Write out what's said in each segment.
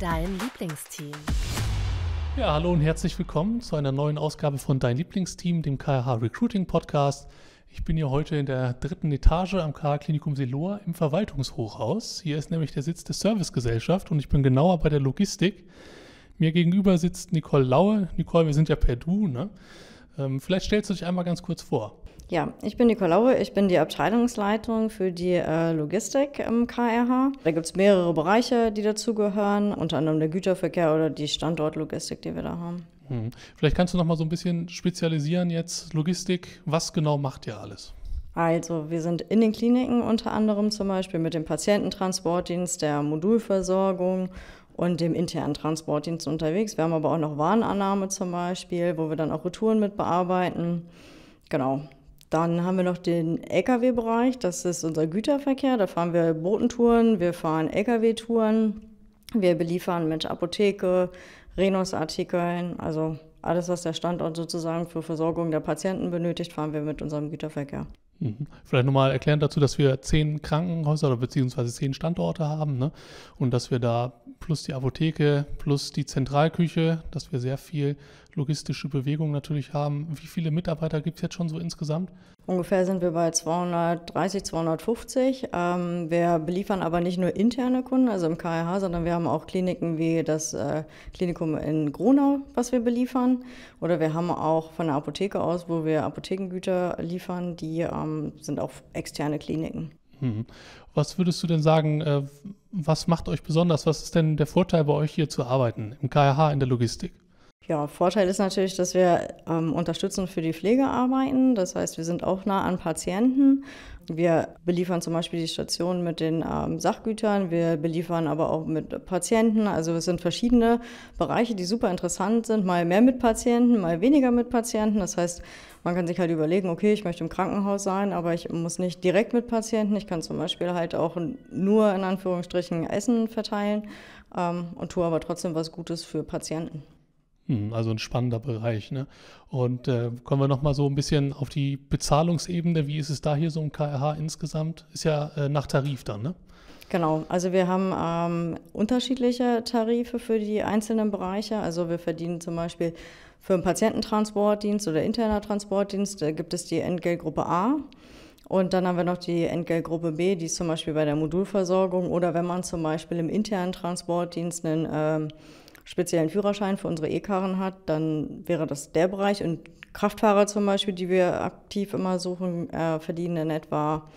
Dein Lieblingsteam. Ja, hallo und herzlich willkommen zu einer neuen Ausgabe von Dein Lieblingsteam, dem KH Recruiting Podcast. Ich bin hier heute in der dritten Etage am KH Klinikum Seloa im Verwaltungshochhaus. Hier ist nämlich der Sitz der Servicegesellschaft und ich bin genauer bei der Logistik. Mir gegenüber sitzt Nicole Laue. Nicole, wir sind ja per Du, ne? Ähm, vielleicht stellst du dich einmal ganz kurz vor. Ja, ich bin Nicole Laue, ich bin die Abteilungsleitung für die äh, Logistik im KRH. Da gibt es mehrere Bereiche, die dazugehören, unter anderem der Güterverkehr oder die Standortlogistik, die wir da haben. Hm. Vielleicht kannst du noch mal so ein bisschen spezialisieren jetzt Logistik. Was genau macht ihr alles? Also wir sind in den Kliniken unter anderem zum Beispiel mit dem Patiententransportdienst, der Modulversorgung und dem internen Transportdienst unterwegs. Wir haben aber auch noch Warenannahme zum Beispiel, wo wir dann auch Retouren mit bearbeiten. Genau, dann haben wir noch den Lkw-Bereich, das ist unser Güterverkehr. Da fahren wir Botentouren, wir fahren Lkw-Touren, wir beliefern mit Apotheke, Renos-Artikeln, also alles, was der Standort sozusagen für Versorgung der Patienten benötigt, fahren wir mit unserem Güterverkehr. Mhm. Vielleicht nochmal erklären dazu, dass wir zehn Krankenhäuser oder beziehungsweise zehn Standorte haben ne? und dass wir da plus die Apotheke, plus die Zentralküche, dass wir sehr viel logistische Bewegung natürlich haben. Wie viele Mitarbeiter gibt es jetzt schon so insgesamt? Ungefähr sind wir bei 230, 250. Ähm, wir beliefern aber nicht nur interne Kunden, also im KRH, sondern wir haben auch Kliniken wie das äh, Klinikum in Gronau, was wir beliefern. Oder wir haben auch von der Apotheke aus, wo wir Apothekengüter liefern, die ähm, sind auch externe Kliniken. Hm. Was würdest du denn sagen, äh, was macht euch besonders? Was ist denn der Vorteil bei euch hier zu arbeiten im KH in der Logistik? Ja, Vorteil ist natürlich, dass wir ähm, unterstützend für die Pflege arbeiten. Das heißt, wir sind auch nah an Patienten. Wir beliefern zum Beispiel die Station mit den ähm, Sachgütern, wir beliefern aber auch mit Patienten. Also es sind verschiedene Bereiche, die super interessant sind, mal mehr mit Patienten, mal weniger mit Patienten. Das heißt, man kann sich halt überlegen, okay, ich möchte im Krankenhaus sein, aber ich muss nicht direkt mit Patienten. Ich kann zum Beispiel halt auch nur in Anführungsstrichen Essen verteilen ähm, und tue aber trotzdem was Gutes für Patienten. Also ein spannender Bereich. Ne? Und äh, kommen wir nochmal so ein bisschen auf die Bezahlungsebene. Wie ist es da hier so im KRH insgesamt? Ist ja äh, nach Tarif dann, ne? Genau, also wir haben ähm, unterschiedliche Tarife für die einzelnen Bereiche. Also wir verdienen zum Beispiel für einen Patiententransportdienst oder interner Transportdienst da äh, gibt es die Entgeltgruppe A. Und dann haben wir noch die Entgeltgruppe B, die ist zum Beispiel bei der Modulversorgung oder wenn man zum Beispiel im internen Transportdienst einen ähm, speziellen Führerschein für unsere E-Karren hat, dann wäre das der Bereich. Und Kraftfahrer zum Beispiel, die wir aktiv immer suchen, äh, verdienen in etwa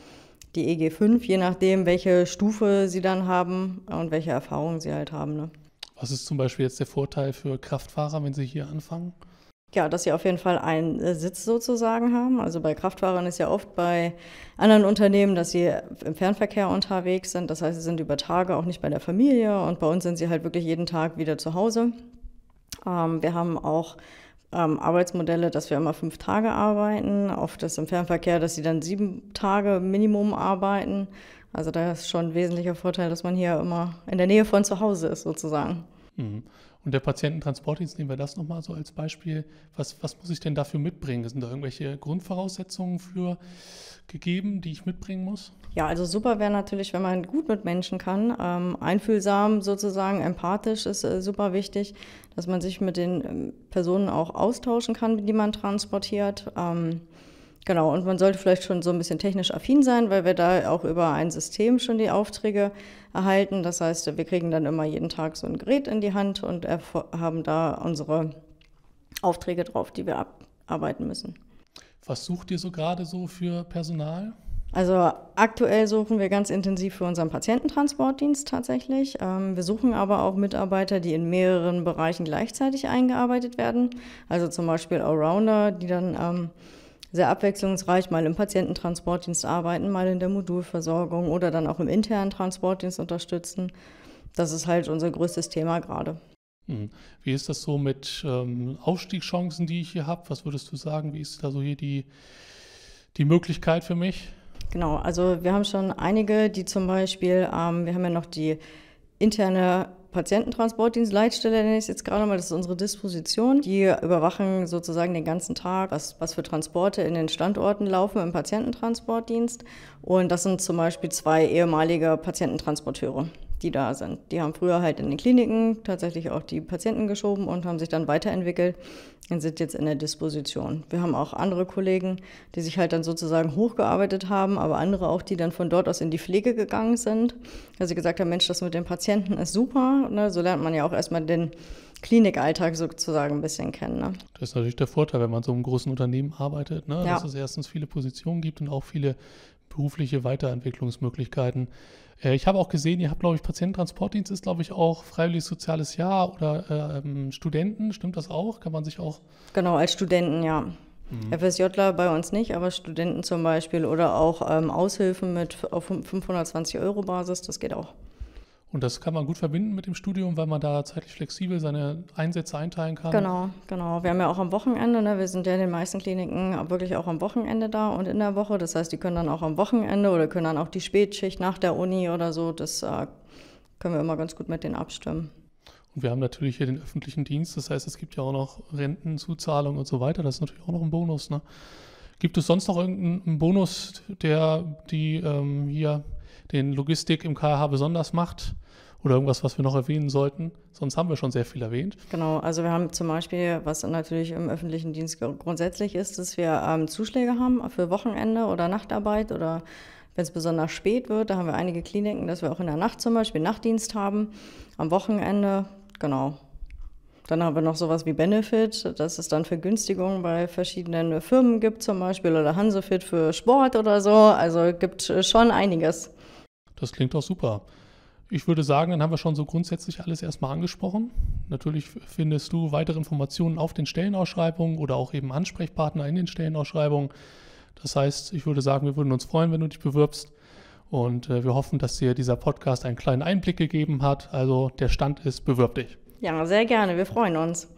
die EG5, je nachdem, welche Stufe sie dann haben und welche Erfahrungen sie halt haben. Ne? Was ist zum Beispiel jetzt der Vorteil für Kraftfahrer, wenn sie hier anfangen? ja, dass sie auf jeden Fall einen äh, Sitz sozusagen haben. Also bei Kraftfahrern ist ja oft bei anderen Unternehmen, dass sie im Fernverkehr unterwegs sind. Das heißt, sie sind über Tage auch nicht bei der Familie und bei uns sind sie halt wirklich jeden Tag wieder zu Hause. Ähm, wir haben auch ähm, Arbeitsmodelle, dass wir immer fünf Tage arbeiten. Oft ist im Fernverkehr, dass sie dann sieben Tage Minimum arbeiten. Also da ist schon ein wesentlicher Vorteil, dass man hier immer in der Nähe von zu Hause ist sozusagen. Mhm. Und der Patiententransportdienst, nehmen wir das nochmal so als Beispiel. Was, was muss ich denn dafür mitbringen? Sind da irgendwelche Grundvoraussetzungen für gegeben, die ich mitbringen muss? Ja, also super wäre natürlich, wenn man gut mit Menschen kann. Ähm, einfühlsam sozusagen, empathisch ist äh, super wichtig, dass man sich mit den ähm, Personen auch austauschen kann, die man transportiert. Ähm, Genau, und man sollte vielleicht schon so ein bisschen technisch affin sein, weil wir da auch über ein System schon die Aufträge erhalten. Das heißt, wir kriegen dann immer jeden Tag so ein Gerät in die Hand und haben da unsere Aufträge drauf, die wir abarbeiten müssen. Was sucht ihr so gerade so für Personal? Also aktuell suchen wir ganz intensiv für unseren Patiententransportdienst tatsächlich. Ähm, wir suchen aber auch Mitarbeiter, die in mehreren Bereichen gleichzeitig eingearbeitet werden. Also zum Beispiel Allrounder, die dann ähm, sehr abwechslungsreich, mal im Patiententransportdienst arbeiten, mal in der Modulversorgung oder dann auch im internen Transportdienst unterstützen. Das ist halt unser größtes Thema gerade. Hm. Wie ist das so mit ähm, Aufstiegschancen, die ich hier habe? Was würdest du sagen? Wie ist da so hier die, die Möglichkeit für mich? Genau, also wir haben schon einige, die zum Beispiel, ähm, wir haben ja noch die interne Patiententransportdienstleitstelle nenne ich es jetzt gerade mal, das ist unsere Disposition. Die überwachen sozusagen den ganzen Tag, was, was für Transporte in den Standorten laufen im Patiententransportdienst. Und das sind zum Beispiel zwei ehemalige Patiententransporteure die da sind. Die haben früher halt in den Kliniken tatsächlich auch die Patienten geschoben und haben sich dann weiterentwickelt und sind jetzt in der Disposition. Wir haben auch andere Kollegen, die sich halt dann sozusagen hochgearbeitet haben, aber andere auch, die dann von dort aus in die Pflege gegangen sind, Also gesagt haben, Mensch, das mit den Patienten ist super. Ne? So lernt man ja auch erstmal den Klinikalltag sozusagen ein bisschen kennen. Ne? Das ist natürlich der Vorteil, wenn man so im großen Unternehmen arbeitet, ne? ja. dass es erstens viele Positionen gibt und auch viele berufliche Weiterentwicklungsmöglichkeiten. Äh, ich habe auch gesehen, ihr habt, glaube ich, Patiententransportdienst ist, glaube ich, auch freiwilliges soziales Jahr oder äh, ähm, Studenten, stimmt das auch? Kann man sich auch. Genau, als Studenten, ja. Mhm. FSJler bei uns nicht, aber Studenten zum Beispiel oder auch ähm, Aushilfen mit auf 520 Euro Basis, das geht auch. Und das kann man gut verbinden mit dem Studium, weil man da zeitlich flexibel seine Einsätze einteilen kann. Genau, genau. Wir haben ja auch am Wochenende, ne? wir sind ja in den meisten Kliniken wirklich auch am Wochenende da und in der Woche. Das heißt, die können dann auch am Wochenende oder können dann auch die Spätschicht nach der Uni oder so. Das äh, können wir immer ganz gut mit denen abstimmen. Und wir haben natürlich hier den öffentlichen Dienst. Das heißt, es gibt ja auch noch Rentenzuzahlungen und so weiter. Das ist natürlich auch noch ein Bonus. Ne? Gibt es sonst noch irgendeinen Bonus, der die ähm, hier den Logistik im KH besonders macht? Oder irgendwas, was wir noch erwähnen sollten? Sonst haben wir schon sehr viel erwähnt. Genau, also wir haben zum Beispiel, was natürlich im öffentlichen Dienst grundsätzlich ist, dass wir ähm, Zuschläge haben für Wochenende oder Nachtarbeit oder wenn es besonders spät wird. Da haben wir einige Kliniken, dass wir auch in der Nacht zum Beispiel Nachtdienst haben, am Wochenende, genau. Dann haben wir noch sowas wie Benefit, dass es dann Vergünstigungen bei verschiedenen Firmen gibt, zum Beispiel, oder Hansefit für Sport oder so. Also gibt äh, schon einiges. Das klingt doch super. Ich würde sagen, dann haben wir schon so grundsätzlich alles erstmal angesprochen. Natürlich findest du weitere Informationen auf den Stellenausschreibungen oder auch eben Ansprechpartner in den Stellenausschreibungen. Das heißt, ich würde sagen, wir würden uns freuen, wenn du dich bewirbst. Und äh, wir hoffen, dass dir dieser Podcast einen kleinen Einblick gegeben hat. Also der Stand ist, bewirb dich. Ja, sehr gerne. Wir freuen uns.